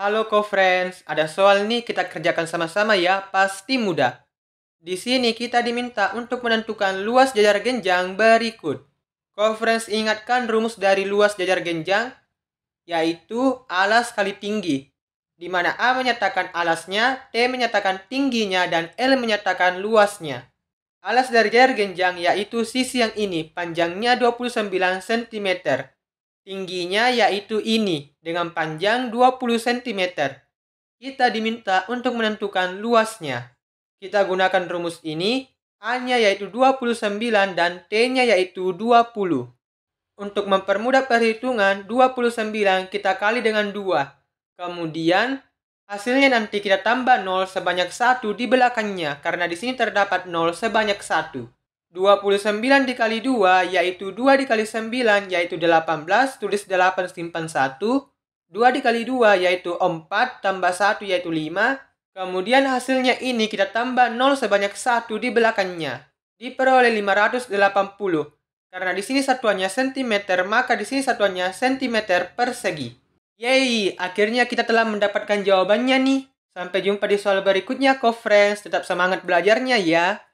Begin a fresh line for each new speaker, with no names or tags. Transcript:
Halo co-friends, ada soal nih kita kerjakan sama-sama ya, pasti mudah. Di sini kita diminta untuk menentukan luas jajar genjang berikut. Co-friends ingatkan rumus dari luas jajar genjang, yaitu alas kali tinggi, di mana A menyatakan alasnya, T menyatakan tingginya, dan L menyatakan luasnya. Alas dari jajar genjang yaitu sisi yang ini, panjangnya 29 cm. Tingginya yaitu ini, dengan panjang 20 cm. Kita diminta untuk menentukan luasnya. Kita gunakan rumus ini, A-nya yaitu 29 dan T-nya yaitu 20. Untuk mempermudah perhitungan, 29 kita kali dengan 2. Kemudian, hasilnya nanti kita tambah 0 sebanyak 1 di belakangnya karena di sini terdapat 0 sebanyak 1. 29 dikali 2 yaitu 2 dikali 9 yaitu 18, tulis 8 simpan 1. 2 dikali 2 yaitu 4, tambah 1 yaitu 5. Kemudian hasilnya ini kita tambah 0 sebanyak 1 di belakangnya. Diperoleh 580. Karena di sini satuannya sentimeter, maka di sini satuannya sentimeter persegi. Yeay, akhirnya kita telah mendapatkan jawabannya nih. Sampai jumpa di soal berikutnya, co-friends. Tetap semangat belajarnya ya.